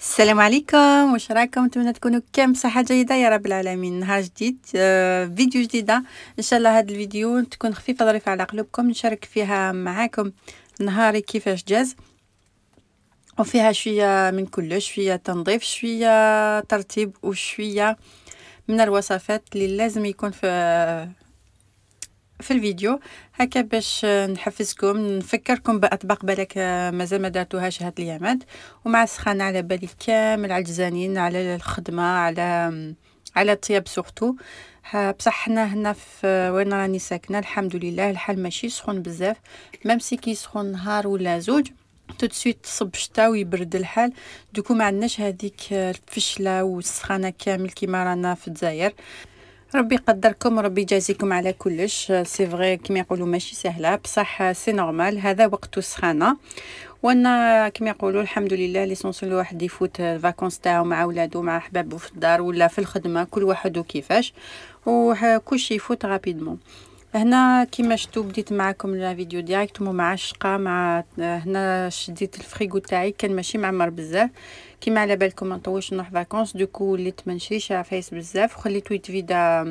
السلام عليكم واش راكم نتمنى تكونوا كامل بصحه جيده يا رب العالمين نهار جديد آه فيديو جديده ان شاء الله هذا الفيديو تكون خفيفه ظريفه على قلوبكم نشارك فيها معاكم نهاري كيفاش جاز وفيها شويه من كل شويه تنظيف شويه ترتيب وشويه من الوصفات اللي لازم يكون في في الفيديو هكا باش نحفزكم نفكركم باطباق بالك آه، مازال ما درتوهاش هاد اليامات ومع السخانه على بالي كامل على الجزانين على الخدمه على على الطياب سورتو بصح حنا هنا في آه، وين راني ساكنه الحمد لله الحال ماشي سخون بزاف ميم سي كي سخون نهار ولا زوج تو سويت تصب الشتا ويبرد الحال دوكو ما عندناش هذيك آه، الفشله والسخانه كامل كيما رانا في الجزائر ربي يقدركم ربي يجازيكم على كلش آه، سي فري كيما يقولوا ماشي سهله بصح آه، سي نورمال هذا وقت سخانه وانا آه، كيما يقولوا الحمد لله لي الواحد يفوت الفاكونس تاعو مع ولادو مع احبابو في الدار ولا في الخدمه كل واحد وكيفاش وكلشي يفوت رابيدمون هنا كيما شفتوا بديت معكم لا فيديو ديريكت مع الشقه مع هنا شديت الفريغو تاعي كان ماشي معمر بزاف كيما على بالكم ما نطولش نروح فاكونس دوكو وليت ما نشريش عفايس بزاف ويت يتفيدا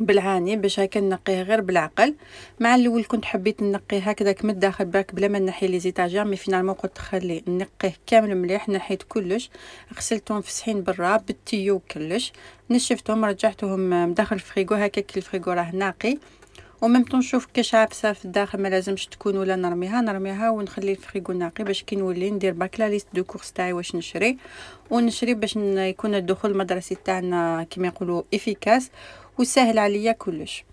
بالعاني باش هكا نقيه غير بالعقل مع الاول كنت حبيت نقيه هكذاك من الداخل برك بلا ما نحي لي زيتاجير مي فينالمون قلت خلي نقيه كامل مليح نحيت كلش غسلتهم في صحين برا بالتيو كلش نشفتهم رجعتهم آه، داخل الفريغو هكاك الفريغو راه ناقي وميم طون نشوف كاش عابسه في الداخل ما لازمش تكون ولا نرميها نرميها ونخلي الفريغو ناقي باش كي نولي ندير باكلا ليست دو كورس تاعي واش نشري ونشري باش يكون الدخول المدرسي تاعنا كيما يقولوا افيكاس وسهل عليا كلش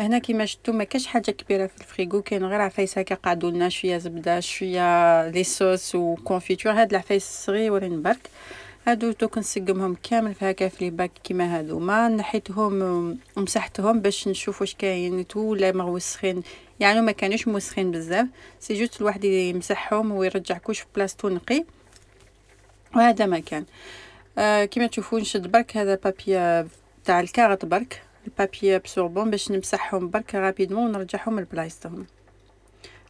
هنا كيما شفتوا ما كاش حاجه كبيره في الفريغو كاين غير عفايس هكا قعدوا لنا شويه زبده شويه لي صوص وكونفيتور هاد العفايس ورين برك هادو تو كنسقمهم كامل في هكا في باك كيما هادو ما نحيتهم مسحتهم باش نشوف واش كاين تو ولا مغوسخين يعني ما كانوش موسخين بزاف سي جوست الواحد يمسحهم ويرجع كلش في بلاصتو نقي وهذا ما كان آه كيما تشوفوا نشد برك هذا بابيا تاع الكارت برك البابي بسوربون باش نمسحهم برك رابيدمون ونرجعهم لبلايصتهم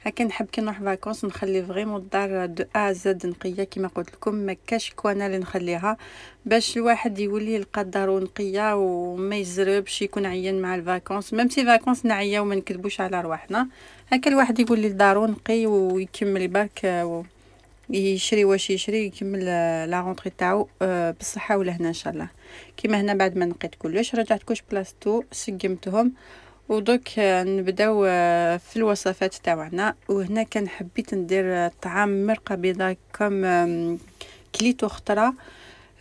هكا نحب كي نروح فاكونس نخلي فريمون الدار دو ا زد نقيه كما قلت لكم ما كاش كوانا اللي نخليها باش الواحد يولي يلقى الدار نقيه وما يزربش يكون عيان مع الفاكونس ميم سي فاكونس نعيا وما نكذبوش على رواحنا هكا الواحد يولي لدارو نقي ويكمل برك يشري واش يشري يكمل لا رونطري تاعو آه، بالصحه ولا هنا ان شاء الله كيما هنا بعد ما نقيت كلش رجعت كوش بلاصتو سقمتهم ودوك نبداو آه، في الوصفات تاعنا وهنا كان حبيت ندير آه، طعام مرقه بيضاء كم كليتو خطره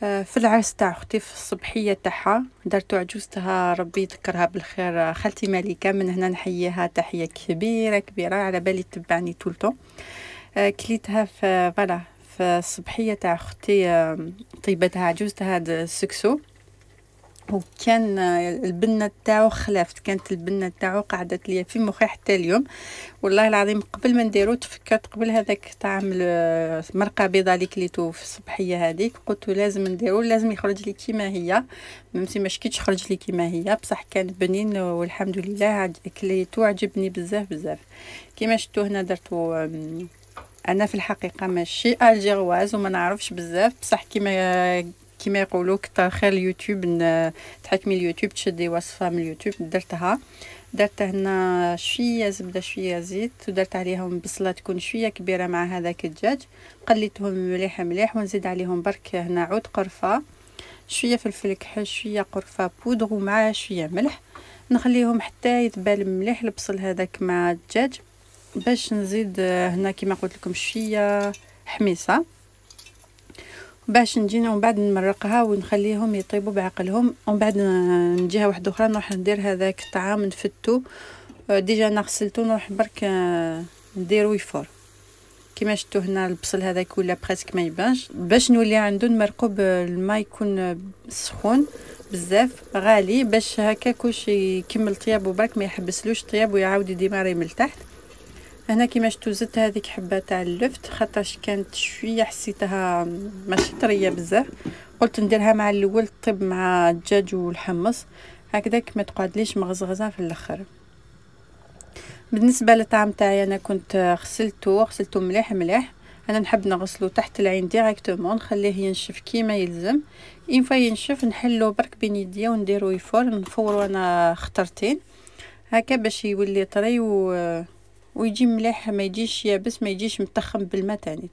آه، في العرس تاع اختي في الصبحيه تاعها درتو عجوزتها ربي يذكرها بالخير خالتي مليكه من هنا نحييها تحيه كبيره كبيره على بالي تبعني طولتو كليتها في فوالا في الصبحيه تاع اختي طيبتها عجوزتها السكسو وكان البنة تاعو خلافت كانت البنة تاعو قعدت ليا في مخي حتى اليوم والله العظيم قبل ما نديرو تفكرت قبل هذاك طعم مرقة بيضة اللي كليتو في الصبحية هذيك قلت لازم نديرو لازم يخرج لي كيما هي ميمسي ما شكيتش خرج لي كيما هي بصح كان بنين والحمد لله كليتو عجبني بزاف بزاف كيما شتو هنا درتو انا في الحقيقه ماشي الجيرواز وما نعرفش بزاف بصح كيما كيما يقولوا كتر خير اليوتيوب تحكمي اليوتيوب تشدي وصفه من اليوتيوب درتها درت هنا شويه زبده شويه زيت ودرت عليهم بصله تكون شويه كبيره مع هذاك الدجاج قليتهم مليح مليح ونزيد عليهم برك هنا عود قرفه شويه فلفل كحل شويه قرفه بودغ ومع شويه ملح نخليهم حتى يذبل مليح البصل هذاك مع الدجاج باش نزيد آه، هنا كما قلت لكم شويه حميصه باش نجينا ومن بعد نمرقها ونخليهم يطيبوا بعقلهم ومن بعد نجيها واحده اخرى نروح ندير هذاك الطعام نفتو آه، ديجا انا غسلته نروح برك آه، نديرو يفور كيما شفتوا هنا البصل هذا كله بريسك ما يبانش باش نولي عنده نمرقو بالماء يكون سخون بزاف غالي باش هكا كلشي يكمل طيابو برك ما يحبسلوش طياب يعاود يديماري من تحت هنا كيما شفتوا زدت هذيك حبه تاع اللفت خاطرش كانت شويه حسيتها ماشي طريه بزاف قلت نديرها مع الاول طيب مع الدجاج والحمص هكذاك ما تقعدليش مغزغزه في الاخر بالنسبه للطعم تاعي انا كنت غسلته غسلته مليح مليح انا نحب نغسلو تحت العين ديريكتومون نخليه ينشف كيما يلزم اين فا ينشف نحلو برك بين يديا ونديرو يفور نفورو انا خطرتين هكا باش يولي طري و ويجي مليح ما يجيش يابس ما يجيش متخم بالماء تاني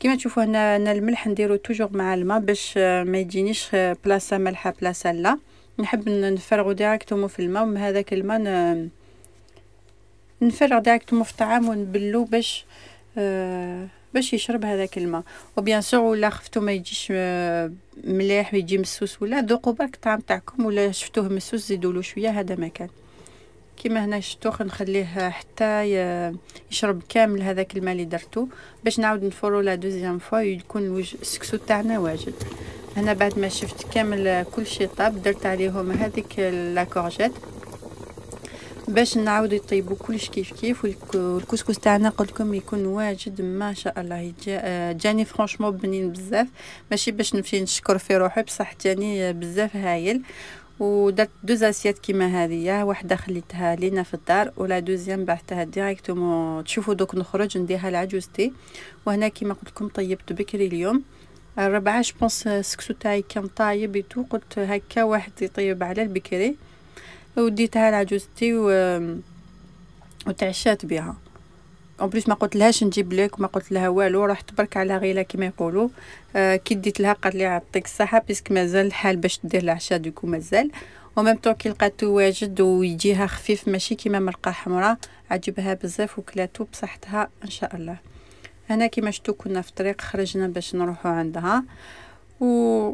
كما تشوفوا هنا انا الملح نديرو توجور مع الماء باش ما يجينيش بلاصه مالحه بلاصه لا نحب نفرغو ديريكتومو في الماء ومن هذاك الماء ن... نفرغ ديريكتومو في الطعام ونبلو باش آه، باش يشرب هذاك الماء وبيان سور ولا خفتو ما يجيش آه، مليح يجي مسوس ولا ذوقوا برك الطعام تاعكم ولا شفتوه مسوس زيدوا شويه هذا ما كان كيما هنا شتوخ نخليه حتى يشرب كامل هذاك الماء اللي درتو باش نعاود نفورو لا دوزيام فوا يكون السكسو تاعنا واجد هنا بعد ما شفت كامل كل شيء طاب درت عليهم هذيك لا كورجيت باش نعاودو يطيبو كلش كيف كيف والكسكس تاعنا قلتلكم يكون واجد ما شاء الله جا جاني فرانشمون بنين بزاف ماشي باش نمشي نشكر في روحي بصح جاني بزاف هايل ودرت دوز اسيات كيما هذيا واحده خليتها لينا في الدار ولا دوزيام بعتها ديريكتومون تشوفوا دوك نخرج نديها لعجوزتي وهنا كيما قلت لكم طيبت بكري اليوم الربعة جوبونس السكسو تاعي كان طايب تو قلت هكا واحد يطيب على البكري وديتها لعجوزتي و... وتعشات بها اون بليس ما قلت لهاش نجيب لك ما قلت لها والو رحت برك على غيله كما يقولوا آه كي ديت لها قالت لي يعطيك الصحه بيسك مازال الحال باش دير العشاء دوكو مازال وميم طون كي لقاتو واجد ويجيها خفيف ماشي كيما ملقا حمراء عجبها بزاف وكلاتو بصحتها ان شاء الله هنا كيما شفتو كنا في الطريق خرجنا باش نروحو عندها و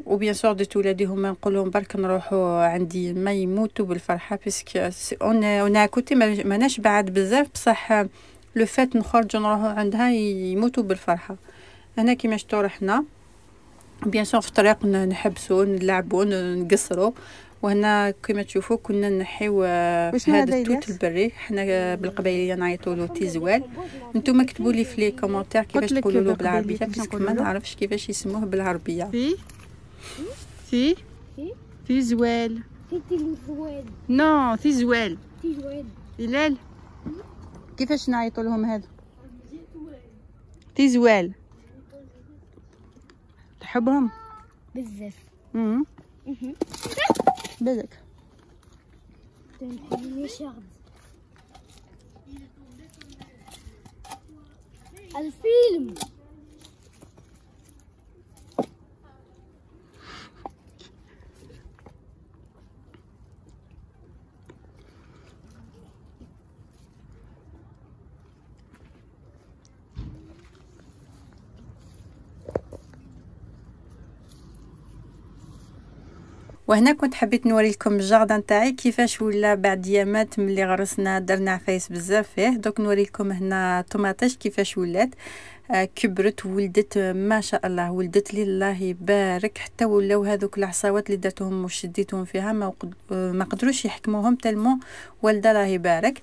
و بيان سور دي تولادي هما نقولهم برك نروحو عندي ما يموتوا بالفرحه باسكو اون اون كوتي ماناش بعد بزاف بصح لو فات نخرجو نروحو عندها يموتوا بالفرحه هنا كيما شتو رحنا بيان سور في الطريق نحبسو نلعبو نقصرو وهنا كما تشوفوا كنا نحيو آه، هذا التوت البري حنا بالقبايليه نعيطوا له تيزوال نتوما كتبوا لي في لي كومونتير كيفاش تقولوا له بالعربيه باسكو ما نعرفش كيفاش يسموه بالعربيه في في تيزوال تيزوال نو تيزوال تيزوال هلال كيفاش نعيطوا لهم هذا تيزوال تحبهم بزاف امم بالك الفيلم وهنا كنت حبيت نوريكم الجاردان تاعي كيفاش ولا بعد يامات ملي غرسنا درنا عفايس بزاف فيه دوك نوريكم هنا طوماطيش كيفاش ولات آه، كبرت ولدت ما شاء الله ولدت لي الله يبارك حتى ولاو هذوك العصاوات اللي درتهم وشديتهم فيها ما, ما قدروش يحكموهم تلمو والده الله يبارك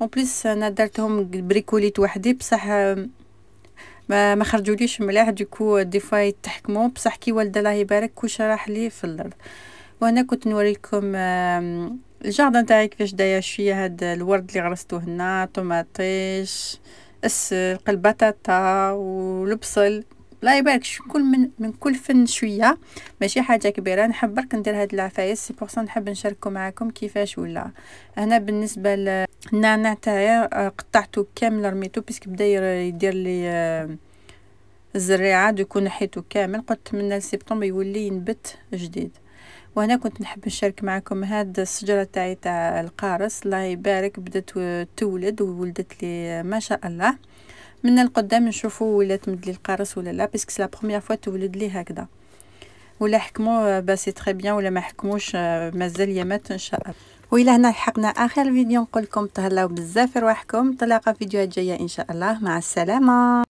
اون بليس انا درتهم بريكوليت وحدي بصح آه، ما ما خرجوليش ملاح دوكو دي فوا يتحكموا بصح كي والده الله يبارك كوش راح لي في الارض وهنا كنت نوريكم الجاردن تاعي كيفاش داير شويه هاد الورد اللي غرستو هنا طوماطيش السلق البطاطا والبصل الله يبارك كل من من كل فن شويه ماشي حاجه كبيره نحب برك ندير هاد العفايس سي بورصون نحب نشاركو معاكم كيفاش ولا هنا بالنسبه للنعناع تاعي آه، قطعته كامل رميته بس بدا يدير لي الزريعه آه، دوكو نحيته كامل قلت من سبتمبر يولي ينبت جديد وانا كنت نحب نشارك معكم هاد الشجرة تاعي تاع القارص الله يبارك بدات تولد وولدت لي ما شاء الله من القدام نشوفوا ولا تمد لي القارص ولا لا باسكو لا بروميير فوا تولد لي هكذا ولا حكموا باسي تري بيان ولا ما حكموش مازال يامات ان شاء الله والى هنا لحقنا اخر فيديو نقول لكم تهلاو بزاف رواحكم طلاقة فيديوهات جايه ان شاء الله مع السلامه